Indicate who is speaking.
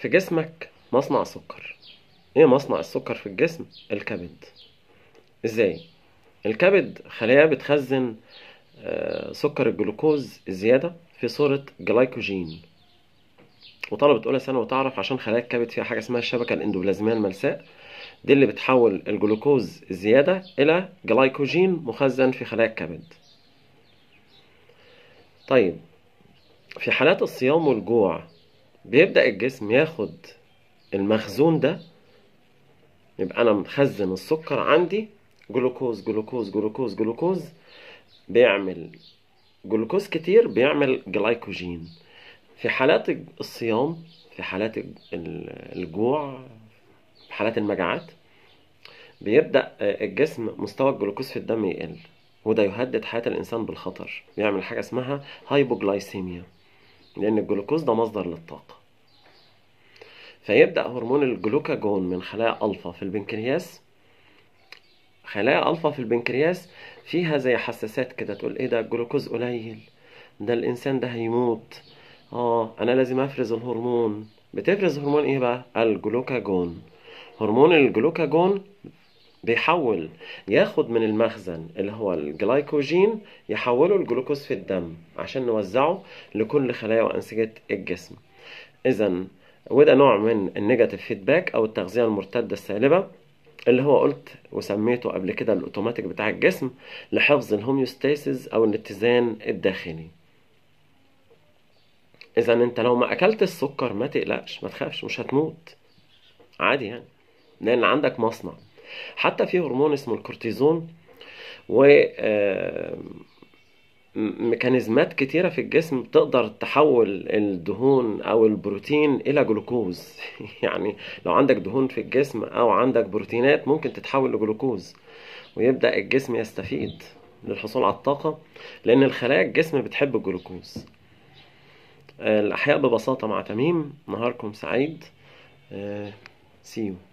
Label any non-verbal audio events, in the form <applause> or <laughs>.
Speaker 1: في جسمك مصنع سكر ايه مصنع السكر في الجسم الكبد ازاي الكبد خلايا بتخزن آه، سكر الجلوكوز الزياده في صوره جلايكوجين وطلبت اولى ثانوي تعرف عشان خلايا الكبد فيها حاجه اسمها الشبكه الاندوبلازميه الملساء دي اللي بتحول الجلوكوز الزياده الى جلايكوجين مخزن في خلايا الكبد طيب في حالات الصيام والجوع بيبدأ الجسم ياخد المخزون ده يبقى أنا مخزن السكر عندي جلوكوز جلوكوز جلوكوز جلوكوز بيعمل جلوكوز كتير بيعمل جلايكوجين في حالات الصيام في حالات الجوع في حالات المجاعات بيبدأ آه، الجسم مستوى الجلوكوز في الدم يقل وده يهدد حياة الإنسان بالخطر بيعمل حاجة اسمها هايبوجلايسيميا لأن الجلوكوز ده مصدر للطاقة فيبدأ هرمون الجلوكاجون من خلايا ألفا في البنكرياس خلايا ألفا في البنكرياس فيها زي حساسات كده تقول إيه ده الجلوكوز قليل ده الإنسان ده هيموت آه أنا لازم أفرز الهرمون بتفرز هرمون إيه بقى؟ الجلوكاجون هرمون الجلوكاجون بيحول ياخد من المخزن اللي هو الجلايكوجين يحوله الجلوكوز في الدم عشان نوزعه لكل خلايا وأنسجة الجسم إذا وده نوع من النيجاتيف فيدباك أو التغذية المرتدة السالبة اللي هو قلت وسميته قبل كده الاوتوماتيك بتاع الجسم لحفظ الهوميوستاسيس او الاتزان الداخلي اذا انت لو ما اكلت السكر ما تقلقش ما تخافش مش هتموت عادي يعني لان عندك مصنع حتى في هرمون اسمه الكورتيزون و آه، ميكانيزمات كتيرة في الجسم تقدر تحول الدهون أو البروتين إلى جلوكوز <laughs> يعني لو عندك دهون في الجسم أو عندك بروتينات ممكن تتحول لجلوكوز ويبدأ الجسم يستفيد للحصول على الطاقة لأن الخلايا الجسم بتحب الجلوكوز الأحياء ببساطة مع تميم نهاركم سعيد سيو آه،